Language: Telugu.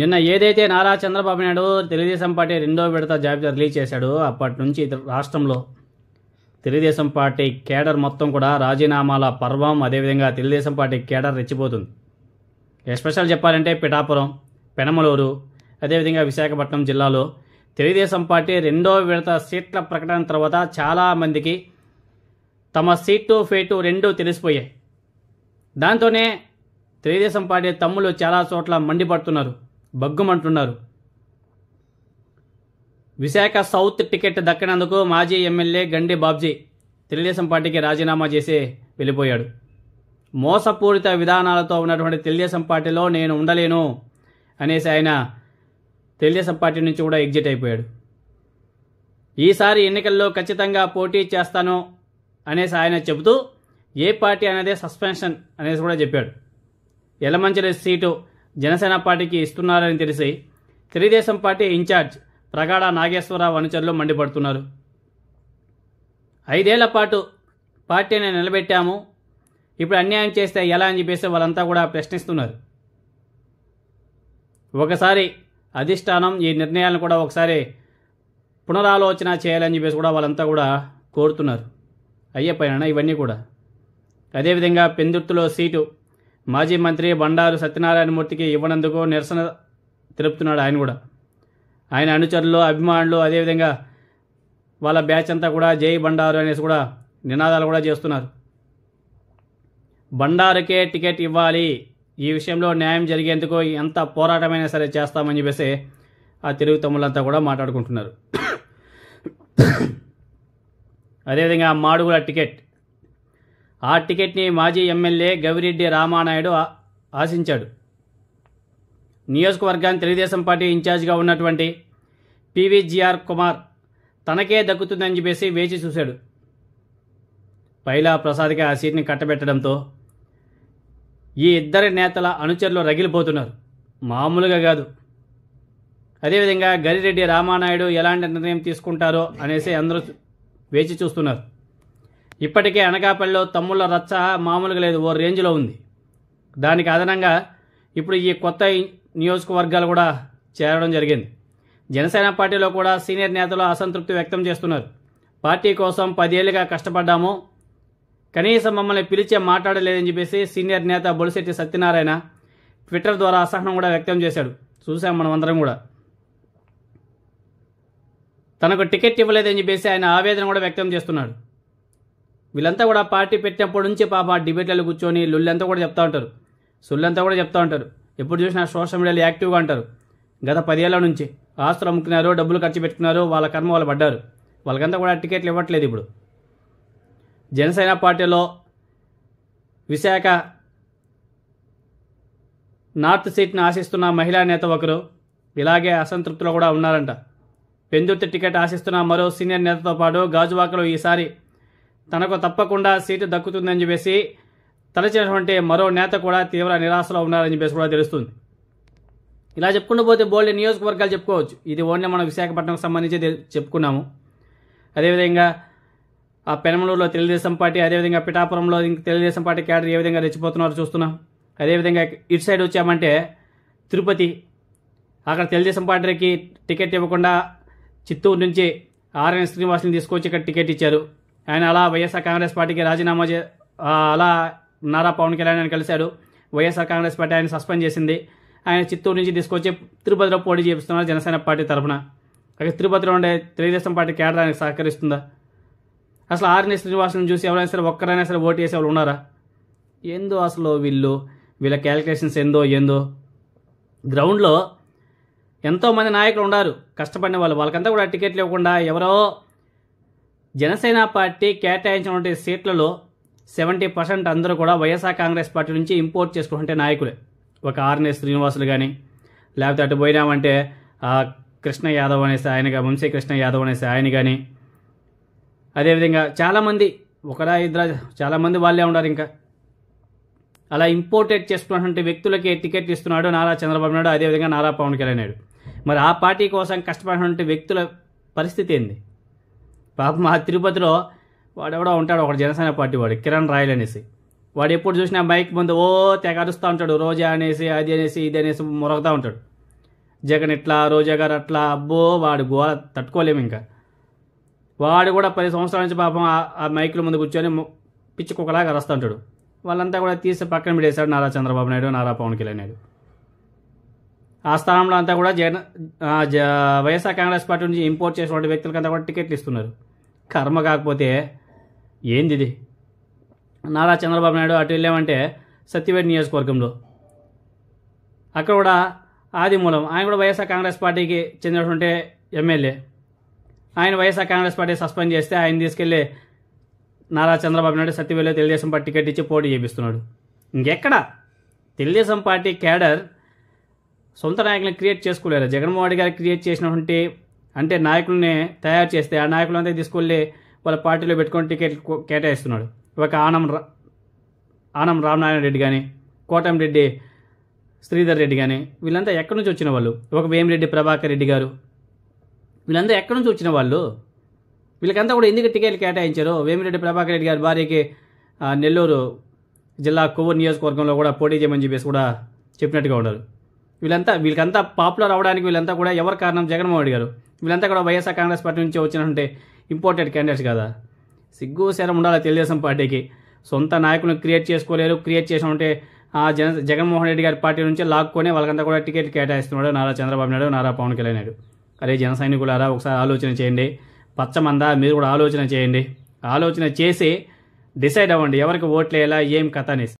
నిన్న ఏదైతే నారా చంద్రబాబు నాయుడు తెలుగుదేశం పార్టీ రెండో విడత జాబితా రిలీజ్ చేశాడో అప్పటి నుంచి రాష్ట్రంలో తెలుగుదేశం పార్టీ కేడర్ మొత్తం కూడా రాజీనామాల పర్వం అదేవిధంగా తెలుగుదేశం పార్టీ కేడర్ రెచ్చిపోతుంది ఎస్పెషల్ చెప్పాలంటే పిఠాపురం పెనమలూరు అదేవిధంగా విశాఖపట్నం జిల్లాలో తెలుగుదేశం పార్టీ రెండో విడత సీట్ల ప్రకటన తర్వాత చాలామందికి తమ సీటు ఫేటు రెండూ తెలిసిపోయాయి దాంతోనే తెలుగుదేశం పార్టీ తమ్ముళ్ళు చాలా చోట్ల మండిపడుతున్నారు బగ్గుమంటున్నారు విశాఖ సౌత్ టికెట్ దక్కనందుకు మాజీ ఎమ్మెల్యే గండి బాబ్జీ తెలుగుదేశం పార్టీకి రాజీనామా చేసి వెళ్ళిపోయాడు మోసపూరిత విధానాలతో ఉన్నటువంటి తెలుగుదేశం పార్టీలో నేను ఉండలేను అనేసి ఆయన తెలుగుదేశం పార్టీ నుంచి కూడా ఎగ్జిట్ అయిపోయాడు ఈసారి ఎన్నికల్లో ఖచ్చితంగా పోటీ చేస్తాను అనేసి ఆయన చెబుతూ ఏ పార్టీ అనేది సస్పెన్షన్ అనేసి కూడా చెప్పాడు ఎలమంచిలి సీటు జనసేన పార్టీకి ఇస్తున్నారని తెలిసి తెలుగుదేశం పార్టీ ఇన్ఛార్జ్ ప్రగాఢ నాగేశ్వరరావు అనుచరులు మండిపడుతున్నారు ఐదేళ్ల పాటు పార్టీని నిలబెట్టాము ఇప్పుడు అన్యాయం చేస్తే ఎలా అని చెప్పేసి వాళ్ళంతా కూడా ప్రశ్నిస్తున్నారు ఒకసారి అధిష్టానం ఈ నిర్ణయాలను కూడా ఒకసారి పునరాలోచన చేయాలని చెప్పేసి కూడా వాళ్ళంతా కూడా కోరుతున్నారు అయ్యే పైన ఇవన్నీ కూడా అదేవిధంగా పెందుర్తిలో సీటు మాజీ మంత్రి బండారు సత్యనారాయణమూర్తికి ఇవ్వనందుకు నిరసన తెలుపుతున్నాడు ఆయన కూడా ఆయన అనుచరులు అభిమానులు అదేవిధంగా వాళ్ళ బ్యాచ్ అంతా కూడా జై బండారు అనేసి కూడా నినాదాలు కూడా చేస్తున్నారు బండారుకే టికెట్ ఇవ్వాలి ఈ విషయంలో న్యాయం జరిగేందుకు ఎంత పోరాటమైనా సరే చేస్తామని చెప్పేసి ఆ తెలుగు తమ్ముళ్ళంతా కూడా మాట్లాడుకుంటున్నారు అదేవిధంగా మాడుగుల టికెట్ ఆ టికెట్ని మాజీ ఎమ్మెల్యే గవిరెడ్డి రామానాయుడు ఆశించాడు నియోజకవర్గాన్ని తెలుగుదేశం పార్టీ ఇన్ఛార్జ్గా ఉన్నటువంటి పీవీజీఆర్ కుమార్ తనకే దక్కుతుందని చెప్పేసి వేచి చూశాడు పైలా ప్రసాద్కి ఆ సీట్ని కట్టబెట్టడంతో ఈ ఇద్దరి నేతల అనుచరులు రగిలిపోతున్నారు మామూలుగా కాదు అదేవిధంగా గరిరెడ్డి రామానాయుడు ఎలాంటి నిర్ణయం తీసుకుంటారో అనేసి అందరూ వేచి చూస్తున్నారు ఇప్పటికే అనకాపల్లిలో తమ్ముళ్ళ రచ్చ మామూలుగా లేదు ఓ రేంజ్లో ఉంది దానికి అదనంగా ఇప్పుడు ఈ కొత్త నియోజకవర్గాలు కూడా చేరడం జరిగింది జనసేన పార్టీలో కూడా సీనియర్ నేతలు అసంతృప్తి వ్యక్తం చేస్తున్నారు పార్టీ కోసం పదేళ్లుగా కష్టపడ్డాము కనీసం మమ్మల్ని పిలిచే మాట్లాడలేదని చెప్పేసి సీనియర్ నేత బొలిశెట్టి సత్యనారాయణ ట్విట్టర్ ద్వారా అసహనం కూడా వ్యక్తం చేశాడు చూసాం మనం అందరం కూడా తనకు టికెట్ ఇవ్వలేదని చెప్పేసి ఆయన ఆవేదన కూడా వ్యక్తం చేస్తున్నాడు వీళ్ళంతా కూడా పార్టీ పెట్టినప్పటి నుంచి పాప డిబేట్లలో కూర్చొని లుళ్ళంతా కూడా చెప్తా ఉంటారు సుళ్ళంతా కూడా చెప్తా ఉంటారు ఎప్పుడు చూసినా సోషల్ మీడియాలో యాక్టివ్గా ఉంటారు గత పదేళ్ల నుంచి ఆస్తులు అమ్ముకున్నారు డబ్బులు ఖర్చు పెట్టుకున్నారు వాళ్ళ కర్మ వాళ్ళు పడ్డారు వాళ్ళకంతా కూడా టికెట్లు ఇవ్వట్లేదు ఇప్పుడు జనసేన పార్టీలో విశాఖ నార్త్ సీట్ని ఆశిస్తున్న మహిళా నేత ఒకరు ఇలాగే అసంతృప్తిలో కూడా ఉన్నారంట పెందుర్తి టికెట్ ఆశిస్తున్న మరో సీనియర్ నేతతో పాటు గాజువాకలో ఈసారి తనకు తప్పకుండా సీటు దక్కుతుందని చెప్పేసి తలచినటువంటి మరో నేత కూడా తీవ్ర నిరాశలో ఉన్నారని చెప్పేసి కూడా తెలుస్తుంది ఇలా చెప్పుకుంటూ పోతే బోల్డ్ నియోజకవర్గాలు చెప్పుకోవచ్చు ఇది ఓన్లీ మనం విశాఖపట్నంకు సంబంధించి చెప్పుకున్నాము అదేవిధంగా ఆ పెనమలూరులో తెలుగుదేశం పార్టీ అదేవిధంగా పిఠాపురంలో తెలుగుదేశం పార్టీ క్యాడర్ ఏ విధంగా రెచ్చిపోతున్నారో చూస్తున్నాం అదేవిధంగా ఇటు సైడ్ వచ్చామంటే తిరుపతి అక్కడ తెలుగుదేశం పార్టీకి టికెట్ ఇవ్వకుండా చిత్తూరు నుంచి ఆర్ఎన్ శ్రీనివాసుని తీసుకొచ్చి ఇక్కడ టికెట్ ఇచ్చారు ఆయన అలా వైఎస్ఆర్ కాంగ్రెస్ పార్టీకి రాజీనామా చే అలా నారా పవన్ కళ్యాణ్ ఆయన కలిశాడు వైఎస్ఆర్ కాంగ్రెస్ పార్టీ ఆయన సస్పెండ్ చేసింది ఆయన చిత్తూరు నుంచి తీసుకొచ్చి తిరుపతిలో పోటీ చేపిస్తున్నారు జనసేన పార్టీ తరఫున అక్కడ తిరుపతిలో ఉండే తెలుగుదేశం పార్టీ కేడర్ ఆయనకు సహకరిస్తుందా అసలు ఆర్ని శ్రీనివాసులను చూసి ఎవరైనా సరే ఒక్కరైనా సరే ఓటు చేసే వాళ్ళు ఉన్నారా ఏందో అసలు వీళ్ళు వీళ్ళ క్యాలిక్యులేషన్స్ ఏందో ఏందో గ్రౌండ్లో ఎంతోమంది నాయకులు ఉన్నారు కష్టపడిన వాళ్ళు వాళ్ళకంతా కూడా టికెట్లు ఇవ్వకుండా ఎవరో జనసేన పార్టీ కేటాయించినటువంటి సీట్లలో సెవెంటీ పర్సెంట్ అందరూ కూడా వైఎస్ఆర్ కాంగ్రెస్ పార్టీ నుంచి ఇంపోర్ట్ చేసుకుంటే నాయకులే ఒక ఆర్నే శ్రీనివాసులు కానీ లేకపోతే అటు పోయినామంటే కృష్ణ యాదవ్ అనేసి ఆయన వంశీ కృష్ణ యాదవ్ అనేసి ఆయన కానీ అదేవిధంగా చాలామంది ఒకరా ఇద్దరా చాలామంది వాళ్ళే ఉన్నారు ఇంకా అలా ఇంపోర్టెడ్ చేసుకున్నటువంటి వ్యక్తులకి టికెట్ ఇస్తున్నాడు నారా చంద్రబాబు నాయుడు అదేవిధంగా నారా పవన్ కళ్యాణ్ నాయుడు మరి ఆ పార్టీ కోసం కష్టపడినటువంటి వ్యక్తుల పరిస్థితి ఏంది పాపం మా తిరుపతిలో వాడెవడో ఉంటాడు ఒకడు జనసేన పార్టీ వాడు కిరణ్ రాయల్ అనేసి వాడు ఎప్పుడు చూసినా బైక్ ముందు ఓ తెగ అరుస్తూ ఉంటాడు రోజా అనేసి అది అనేసి ఇది అనేసి మురగతా ఉంటాడు జగన్ ఇట్లా రోజా గారు అట్లా అబ్బో వాడు గోల తట్టుకోలేము ఇంకా వాడు కూడా పది సంవత్సరాల నుంచి పాపం ఆ మైకుల ముందు కూర్చొని పిచ్చి కుక్కలాగా అరుస్తూ ఉంటాడు వాళ్ళంతా కూడా తీసి పక్కన పెట్టేశాడు నారా చంద్రబాబు నాయుడు నారా పవన్ కళ్యాణ్ నాయుడు ఆ స్థానంలో అంతా కూడా జగన్ వైఎస్ఆర్ కాంగ్రెస్ పార్టీ నుంచి ఇంపోర్ట్ చేసిన వ్యక్తులకంతా కూడా టికెట్లు ఇస్తున్నారు కర్మ కాకపోతే ఏంది ఇది నారా చంద్రబాబు నాయుడు అటు వెళ్ళామంటే సత్యవేడి నియోజకవర్గంలో అక్కడ కూడా ఆదిమూలం ఆయన కూడా వైఎస్ఆర్ కాంగ్రెస్ పార్టీకి చెందినటువంటి ఎమ్మెల్యే ఆయన వైఎస్ఆర్ కాంగ్రెస్ పార్టీ సస్పెండ్ చేస్తే ఆయన తీసుకెళ్లి నారా చంద్రబాబు నాయుడు సత్యవేలు తెలుగుదేశం పార్టీ టికెట్ ఇచ్చి పోటీ చేపిస్తున్నాడు ఇంకెక్కడ తెలుగుదేశం పార్టీ క్యాడర్ సొంత నాయకులను క్రియేట్ చేసుకోలేరు జగన్మోహన్ రెడ్డి గారు క్రియేట్ చేసినటువంటి అంటే నాయకులని తయారు చేస్తే ఆ నాయకులంతా తీసుకెళ్ళి వాళ్ళ పార్టీలో పెట్టుకొని టికెట్ కేటాయిస్తున్నాడు ఒక ఆనం ఆనం రామనారాయణ రెడ్డి కానీ కోటం రెడ్డి శ్రీధర్ రెడ్డి కానీ వీళ్ళంతా ఎక్కడి నుంచి వచ్చిన వాళ్ళు ఒక వేమిరెడ్డి ప్రభాకర్ రెడ్డి గారు వీళ్ళంతా ఎక్కడి నుంచి వచ్చిన వాళ్ళు వీళ్ళకంతా కూడా ఎందుకు టికెట్లు కేటాయించారు వేమిరెడ్డి ప్రభాకర్ రెడ్డి గారి భార్యకి నెల్లూరు జిల్లా కొవ్వూరు నియోజకవర్గంలో కూడా పోటీ చేయమని చెప్పేసి కూడా చెప్పినట్టుగా ఉన్నారు వీళ్ళంతా వీళ్ళకంతా పాపులర్ అవడానికి వీళ్ళంతా కూడా ఎవరు కారణం జగన్మోహన్ రెడ్డి గారు వీళ్ళంతా కూడా వైఎస్ఆర్ కాంగ్రెస్ పార్టీ నుంచి వచ్చినటువంటి ఇంపార్టెంట్ క్యాండిడేట్స్ కదా సిగ్గు శరం ఉండాలి తెలుగుదేశం పార్టీకి సొంత నాయకులను క్రియేట్ చేసుకోలేరు క్రియేట్ చేసామంటే ఆ జన జగన్మోహన్ రెడ్డి గారి పార్టీ నుంచి లాక్కొని వాళ్ళకంతా కూడా టికెట్ కేటాయిస్తున్నాడు నారా చంద్రబాబు నాయుడు నారా పవన్ కళ్యాణ్ నాయుడు అరే జన సైనికులారా ఒకసారి ఆలోచన చేయండి పచ్చమందా మీరు కూడా ఆలోచన చేయండి ఆలోచన చేసి డిసైడ్ అవ్వండి ఎవరికి ఓట్లేలా ఏం కథ అనేసి